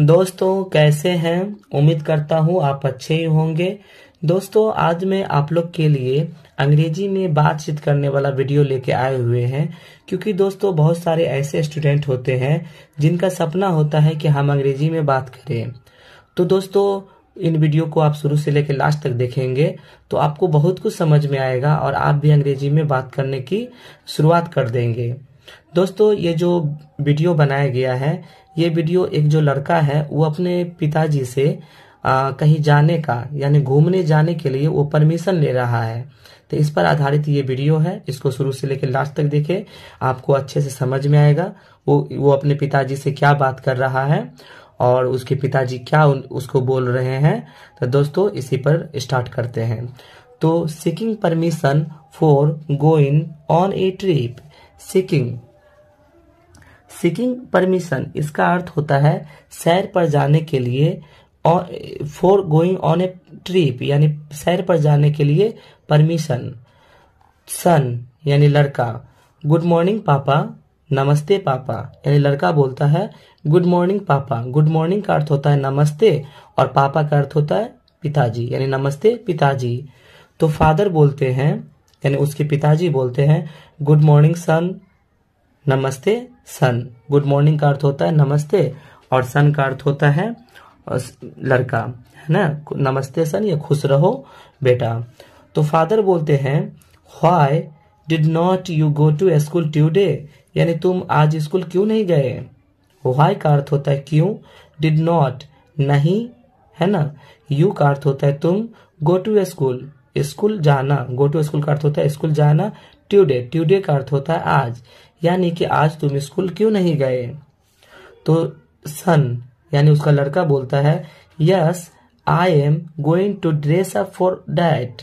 दोस्तों कैसे हैं उम्मीद करता हूँ आप अच्छे ही होंगे दोस्तों आज मैं आप लोग के लिए अंग्रेजी में बातचीत करने वाला वीडियो लेके आए हुए हैं क्योंकि दोस्तों बहुत सारे ऐसे स्टूडेंट होते हैं जिनका सपना होता है कि हम अंग्रेजी में बात करें तो दोस्तों इन वीडियो को आप शुरू से लेकर लास्ट तक देखेंगे तो आपको बहुत कुछ समझ में आएगा और आप भी अंग्रेजी में बात करने की शुरुआत कर देंगे दोस्तों ये जो वीडियो बनाया गया है ये वीडियो एक जो लड़का है वो अपने पिताजी से आ, कहीं जाने का यानी घूमने जाने के लिए वो परमिशन ले रहा है तो इस पर आधारित ये वीडियो है इसको शुरू से लेकर लास्ट तक देखें आपको अच्छे से समझ में आएगा वो वो अपने पिताजी से क्या बात कर रहा है और उसके पिताजी क्या उन, उसको बोल रहे हैं तो दोस्तों इसी पर स्टार्ट करते हैं तो seeking permission for going on a trip seeking seeking permission इसका अर्थ होता है सैर पर जाने के लिए for going on a trip यानी सैर पर जाने के लिए परमिशन सन यानी लड़का गुड मॉर्निंग पापा नमस्ते पापा यानी लड़का बोलता है गुड मॉर्निंग पापा गुड मॉर्निंग का अर्थ होता है नमस्ते और पापा का अर्थ होता है पिताजी यानी नमस्ते पिताजी तो फादर बोलते हैं यानी उसके पिताजी बोलते हैं गुड मॉर्निंग सन नमस्ते सन गुड मॉर्निंग का अर्थ होता है नमस्ते और सन का अर्थ होता है लड़का है ना नमस्ते सन या खुश रहो बेटा तो फादर बोलते हैं why did not you go to school today यानी तुम आज स्कूल क्यों नहीं गए वाई का अर्थ होता है क्यों डिड नॉट नहीं है ना यू का अर्थ होता है तुम गो टू स्कूल स्कूल जाना गो टू स्कूल का अर्थ होता है स्कूल जाना ट्यूडे ट्यूडे का अर्थ होता है आज यानी कि आज तुम स्कूल क्यों नहीं गए तो सन यानी उसका लड़का बोलता है yes I am going to dress up for that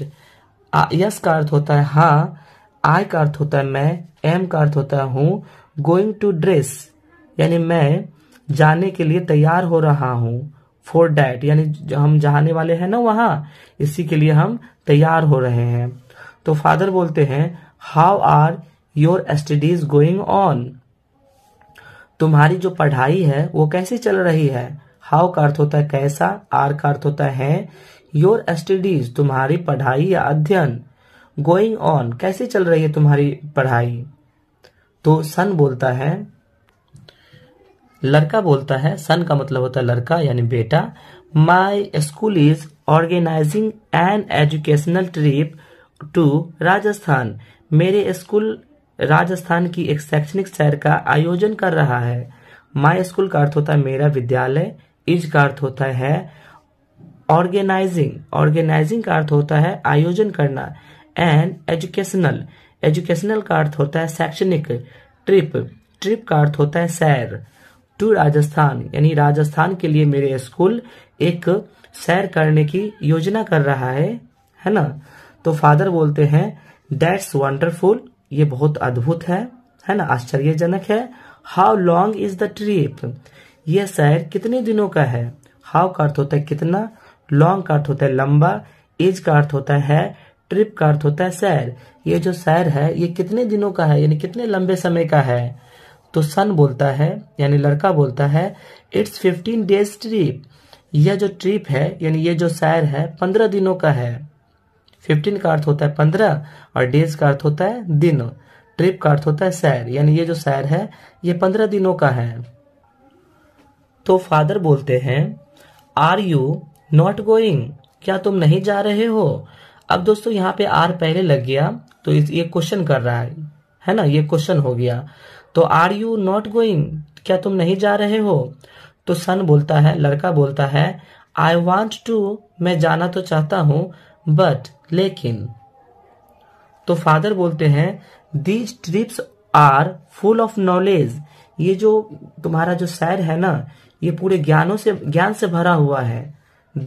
yes का अर्थ होता है हाँ आई का अर्थ होता है मैं एम का अर्थ होता हूँ गोइंग टू ड्रेस यानी मैं जाने के लिए तैयार हो रहा हूँ फॉर डैट यानी हम जाने वाले हैं ना वहाँ इसी के लिए हम तैयार हो रहे हैं तो फादर बोलते हैं how are your studies going on तुम्हारी जो पढ़ाई है वो कैसी चल रही है हाउ का अर्थ होता है कैसा आर का अर्थ होता है योर स्टडीज तुम्हारी पढ़ाई या अध्ययन गोइंग ऑन कैसे चल रही है तुम्हारी पढ़ाई तो सन बोलता है लड़का बोलता है सन का मतलब होता है लड़का यानी बेटा my school is organizing an educational trip to Rajasthan मेरे स्कूल राजस्थान की एक शैक्षणिक सैर का आयोजन कर रहा है माई स्कूल का अर्थ होता है मेरा विद्यालय इज का अर्थ होता है ऑर्गेनाइजिंग ऑर्गेनाइजिंग का अर्थ होता है आयोजन करना एंड एजुकेशनल एजुकेशनल का अर्थ होता है शैक्षणिक ट्रिप ट्रिप का अर्थ होता है सैर टू राजस्थान यानी राजस्थान के लिए मेरे स्कूल एक सैर करने की योजना कर रहा है है ना तो फादर बोलते हैं दैट्स वंडरफुल ये बहुत अद्भुत है है ना आश्चर्यजनक है how long is the trip यह सैर कितने दिनों का है हाउ का अर्थ होता है कितना लॉन्ग का अर्थ होता है लंबा इज का अर्थ होता है ट्रिप का अर्थ होता है सैर ये जो सैर है ये कितने दिनों का है यानी कितने लंबे समय का है तो सन बोलता है यानी लड़का बोलता है इट्स फिफ्टीन डेज ट्रिप यह जो ट्रिप है यानी ये जो सैर है पंद्रह दिनों का है फिफ्टीन का अर्थ होता है पंद्रह और डेज का अर्थ होता है दिन ट्रिप का अर्थ होता है सैर यानी ये जो सैर है ये पंद्रह दिनों का है तो फादर बोलते हैं आर यू नॉट गोइंग क्या तुम नहीं जा रहे हो अब दोस्तों यहाँ पे आर पहले लग गया तो इस ये क्वेश्चन कर रहा है है ना ये क्वेश्चन हो गया तो आर यू नॉट गोइंग क्या तुम नहीं जा रहे हो तो सन बोलता है लड़का बोलता है आई वॉन्ट टू मैं जाना तो चाहता हूँ बट लेकिन तो फादर बोलते हैं these trips are full of knowledge ये जो तुम्हारा जो सैर है ना ये पूरे ज्ञानों से ज्ञान से भरा हुआ है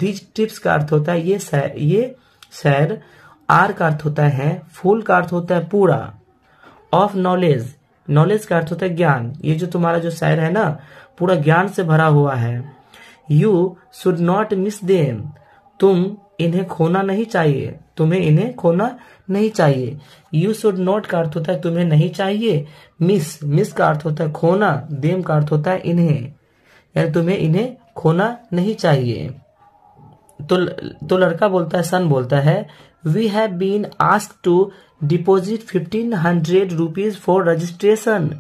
दीज ट्रिप्स का अर्थ होता है ये सैर ये सैर आर का अर्थ होता है फुल का अर्थ होता है पूरा ऑफ नॉलेज नॉलेज का अर्थ होता है ज्ञान ये जो तुम्हारा जो सैर है ना पूरा ज्ञान से भरा हुआ है you should not miss them तुम इन्हें खोना नहीं चाहिए तुम्हें इन्हें खोना नहीं चाहिए यू शुड नॉट का अर्थ होता है तुम्हें नहीं चाहिए मिस मिस का अर्थ होता है खोना देम का अर्थ होता है इन्हें यानी तुम्हें इन्हें खोना नहीं चाहिए तो तो लड़का बोलता है सन बोलता है we have been ask to deposit fifteen hundred rupees for registration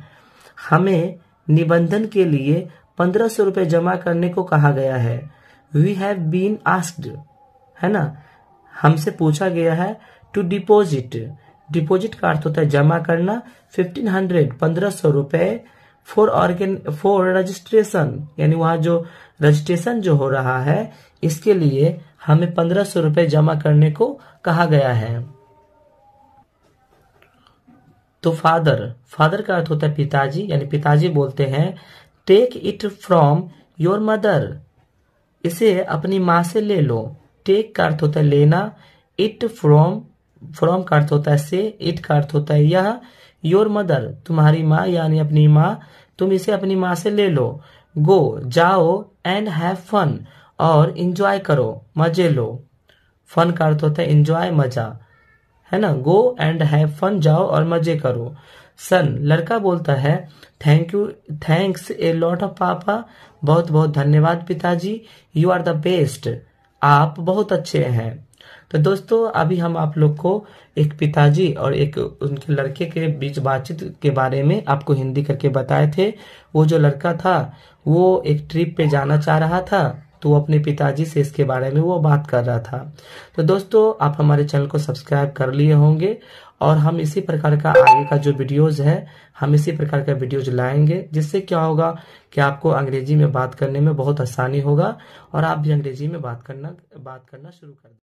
हमें निबंधन के लिए पंद्रह सौ रुपए जमा करने को कहा गया है वी हैव बीन आस्क्ड है ना हमसे पूछा गया है टू डिपोजिट डिपोजिट का अर्थ होता है जमा करना फिफ्टीन हंड्रेड पंद्रह सौ रुपए फॉर ऑर्गेन फॉर रजिस्ट्रेशन यानी वहां जो रजिस्ट्रेशन जो हो रहा है इसके लिए हमें पंद्रह सौ रुपए जमा करने को कहा गया है तो फादर फादर का अर्थ होता है पिताजी यानी पिताजी बोलते हैं take it from your mother इसे अपनी माँ से ले लो टेक का अर्थ होता है लेना इट फ्रॉम फ्रॉम का अर्थ होता है से इट का अर्थ होता है यह योर मदर तुम्हारी माँ यानी अपनी माँ तुम इसे अपनी माँ से ले लो गो जाओ एंड हैव फन और इंजॉय करो मजे लो फन का अर्थ होता है इंजॉय मजा है ना गो एंड हैव फन जाओ और मजे करो सन लड़का बोलता है thank you thanks a lot of पापा बहुत बहुत धन्यवाद पिताजी यू आर द बेस्ट आप बहुत अच्छे हैं तो दोस्तों अभी हम आप लोग को एक पिताजी और एक उनके लड़के के बीच बातचीत के बारे में आपको हिंदी करके बताए थे वो जो लड़का था वो एक ट्रिप पे जाना चाह रहा था तो वो अपने पिताजी से इसके बारे में वो बात कर रहा था तो दोस्तों आप हमारे चैनल को सब्सक्राइब कर लिए होंगे और हम इसी प्रकार का आगे का जो वीडियोज है हम इसी प्रकार का वीडियोज लाएंगे जिससे क्या होगा कि आपको अंग्रेजी में बात करने में बहुत आसानी होगा और आप भी अंग्रेजी में बात करना बात करना शुरू कर